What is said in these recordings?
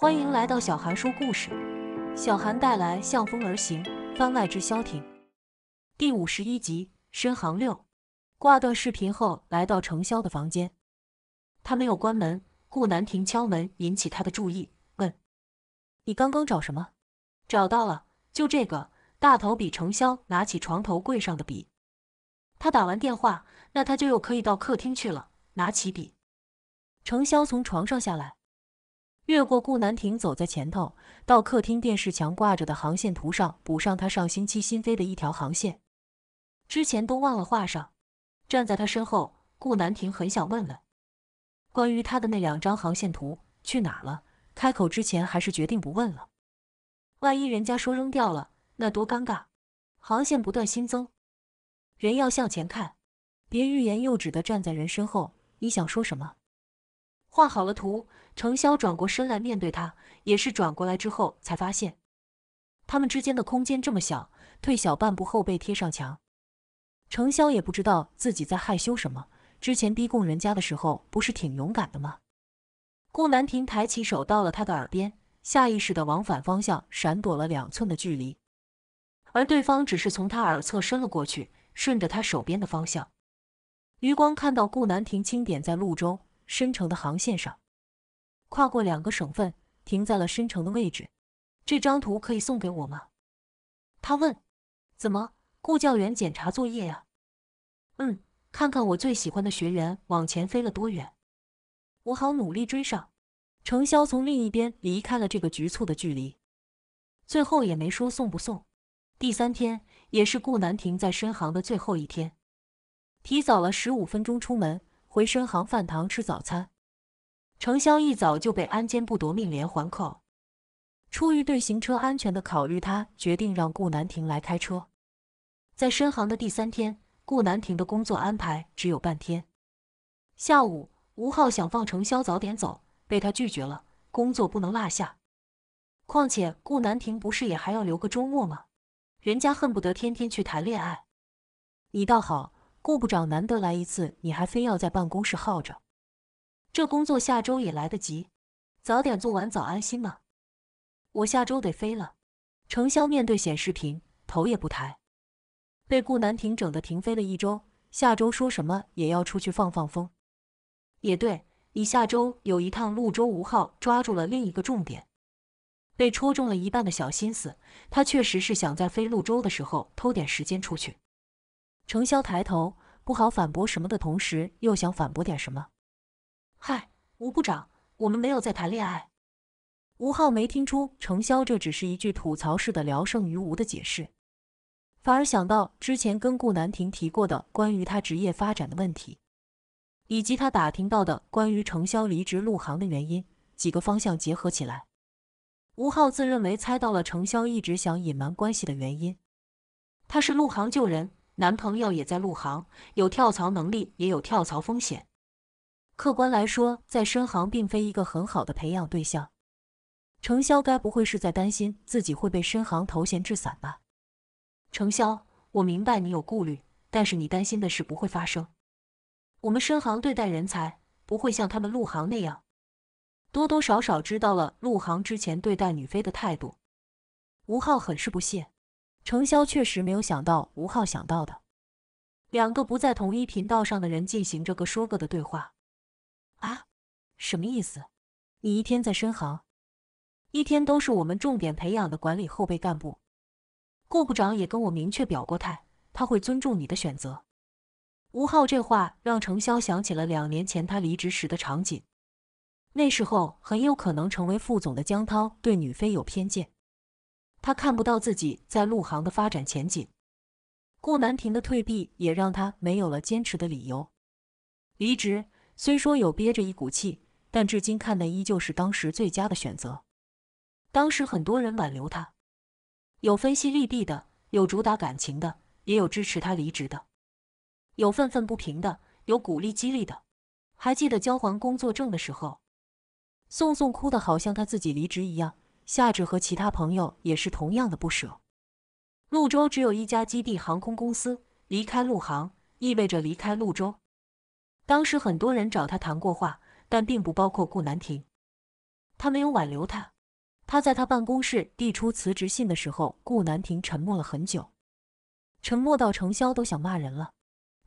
欢迎来到小韩说故事，小韩带来《向风而行》番外之萧庭第五十一集深航六挂断视频，后来到程潇的房间，他没有关门，顾南亭敲门引起他的注意，问：“你刚刚找什么？找到了？就这个大头笔。”程潇拿起床头柜上的笔，他打完电话，那他就又可以到客厅去了。拿起笔，程潇从床上下来。越过顾南亭走在前头，到客厅电视墙挂着的航线图上补上他上星期新飞的一条航线，之前都忘了画上。站在他身后，顾南亭很想问问关于他的那两张航线图去哪了，开口之前还是决定不问了，万一人家说扔掉了，那多尴尬。航线不断新增，人要向前看，别欲言又止的站在人身后，你想说什么？画好了图，程潇转过身来面对他，也是转过来之后才发现，他们之间的空间这么小，退小半步后背贴上墙。程潇也不知道自己在害羞什么，之前逼供人家的时候不是挺勇敢的吗？顾南亭抬起手到了他的耳边，下意识的往反方向闪躲了两寸的距离，而对方只是从他耳侧伸了过去，顺着他手边的方向，余光看到顾南亭轻点在路中，申城的航线上，跨过两个省份，停在了申城的位置。这张图可以送给我吗？他问。怎么，顾教员检查作业啊？嗯，看看我最喜欢的学员往前飞了多远，我好努力追上。程潇从另一边离开了这个局促的距离，最后也没说送不送。第三天也是顾南亭在深航的最后一天，提早了十五分钟出门。回深航饭堂吃早餐，程潇一早就被安监部夺命连环扣。出于对行车安全的考虑，他决定让顾南亭来开车。在深航的第三天，顾南亭的工作安排只有半天。下午，吴昊想放程潇早点走，被他拒绝了。工作不能落下，况且顾南亭不是也还要留个周末吗？人家恨不得天天去谈恋爱，你倒好。顾部长难得来一次，你还非要在办公室耗着？这工作下周也来得及，早点做完早安心嘛。我下周得飞了。程潇面对显示屏，头也不抬，被顾南亭整的停飞了一周，下周说什么也要出去放放风。也对你下周有一趟陆州，吴号，抓住了另一个重点，被戳中了一半的小心思，他确实是想在飞陆州的时候偷点时间出去。程潇抬头，不好反驳什么的同时，又想反驳点什么。嗨，吴部长，我们没有在谈恋爱。吴昊没听出程潇这只是一句吐槽式的聊胜于无的解释，反而想到之前跟顾南亭提过的关于他职业发展的问题，以及他打听到的关于程潇离职陆行的原因，几个方向结合起来，吴昊自认为猜到了程潇一直想隐瞒关系的原因。他是陆行救人。男朋友也在陆航，有跳槽能力，也有跳槽风险。客观来说，在深航并非一个很好的培养对象。程潇，该不会是在担心自己会被深航头衔制散吧？程潇，我明白你有顾虑，但是你担心的事不会发生。我们深航对待人才不会像他们陆航那样。多多少少知道了陆航之前对待女飞的态度，吴昊很是不屑。程潇确实没有想到吴昊想到的，两个不在同一频道上的人进行这个说个的对话啊，什么意思？你一天在深航，一天都是我们重点培养的管理后备干部。顾部长也跟我明确表过态，他会尊重你的选择。吴昊这话让程潇想起了两年前他离职时的场景。那时候很有可能成为副总的江涛对女飞有偏见。他看不到自己在陆航的发展前景，顾南亭的退避也让他没有了坚持的理由。离职虽说有憋着一股气，但至今看的依旧是当时最佳的选择。当时很多人挽留他，有分析利弊的，有主打感情的，也有支持他离职的，有愤愤不平的，有鼓励激励的。还记得交还工作证的时候，宋宋哭得好像他自己离职一样。夏至和其他朋友也是同样的不舍。陆州只有一家基地航空公司，离开陆航意味着离开陆州。当时很多人找他谈过话，但并不包括顾南亭。他没有挽留他。他在他办公室递出辞职信的时候，顾南亭沉默了很久，沉默到程潇都想骂人了。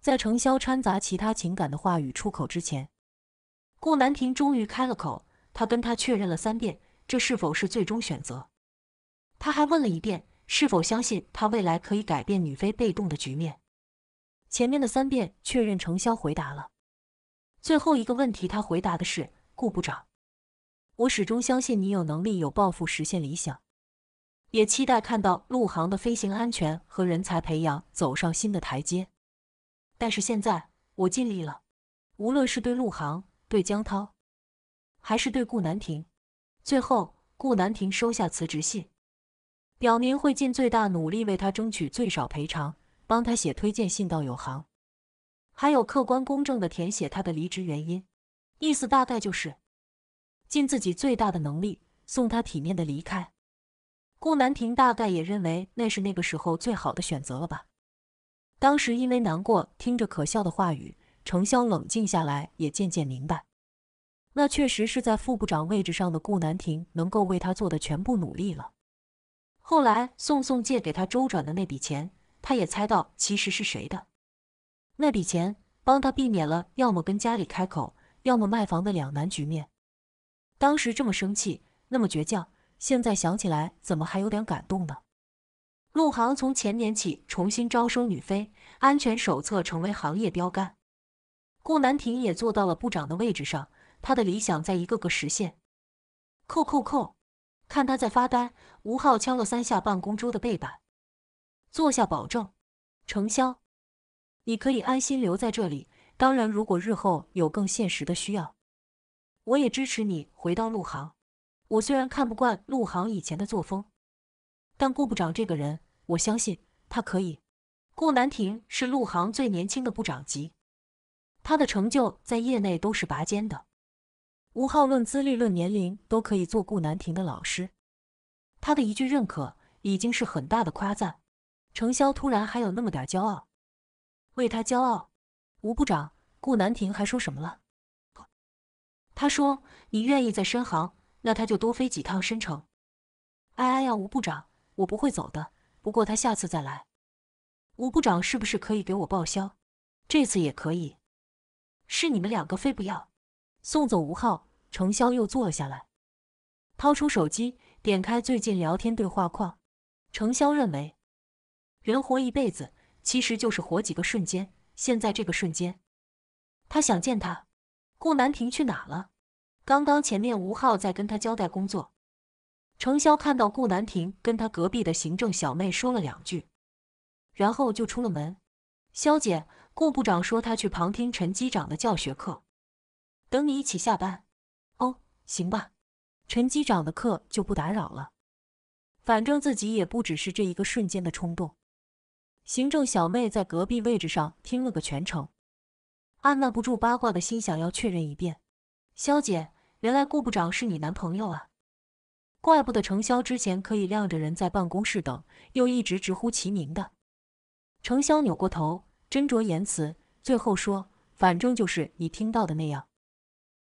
在程潇掺杂其他情感的话语出口之前，顾南亭终于开了口。他跟他确认了三遍。这是否是最终选择？他还问了一遍，是否相信他未来可以改变女飞被动的局面。前面的三遍确认，程潇回答了。最后一个问题，他回答的是：“顾部长，我始终相信你有能力、有抱负，实现理想，也期待看到陆航的飞行安全和人才培养走上新的台阶。但是现在，我尽力了，无论是对陆航、对江涛，还是对顾南亭。”最后，顾南亭收下辞职信，表明会尽最大努力为他争取最少赔偿，帮他写推荐信到有行，还有客观公正的填写他的离职原因，意思大概就是尽自己最大的能力送他体面的离开。顾南亭大概也认为那是那个时候最好的选择了吧。当时因为难过，听着可笑的话语，程潇冷静下来，也渐渐明白。那确实是在副部长位置上的顾南亭能够为他做的全部努力了。后来宋宋借给他周转的那笔钱，他也猜到其实是谁的。那笔钱帮他避免了要么跟家里开口，要么卖房的两难局面。当时这么生气，那么倔强，现在想起来怎么还有点感动呢？陆航从前年起重新招生女飞，安全手册成为行业标杆。顾南亭也坐到了部长的位置上。他的理想在一个个实现。扣扣扣，看他在发呆。吴昊敲了三下办公桌的背板，坐下保证：“程潇，你可以安心留在这里。当然，如果日后有更现实的需要，我也支持你回到陆航。我虽然看不惯陆航以前的作风，但顾部长这个人，我相信他可以。顾南亭是陆航最年轻的部长级，他的成就在业内都是拔尖的。”吴昊论资历，论年龄，都可以做顾南亭的老师。他的一句认可，已经是很大的夸赞。程潇突然还有那么点骄傲，为他骄傲。吴部长，顾南亭还说什么了？他说：“你愿意在深航，那他就多飞几趟深城。”哎哎呀，吴部长，我不会走的。不过他下次再来，吴部长是不是可以给我报销？这次也可以。是你们两个非不要。送走吴昊，程潇又坐了下来，掏出手机，点开最近聊天对话框。程潇认为，人活一辈子其实就是活几个瞬间。现在这个瞬间，他想见他。顾南亭去哪了？刚刚前面吴昊在跟他交代工作，程潇看到顾南亭跟他隔壁的行政小妹说了两句，然后就出了门。肖姐，顾部长说他去旁听陈机长的教学课。等你一起下班，哦，行吧，陈机长的课就不打扰了。反正自己也不只是这一个瞬间的冲动。行政小妹在隔壁位置上听了个全程，按捺不住八卦的心，想要确认一遍。肖姐，原来顾部长是你男朋友啊？怪不得程潇之前可以晾着人在办公室等，又一直直呼其名的。程潇扭过头，斟酌言辞，最后说：“反正就是你听到的那样。”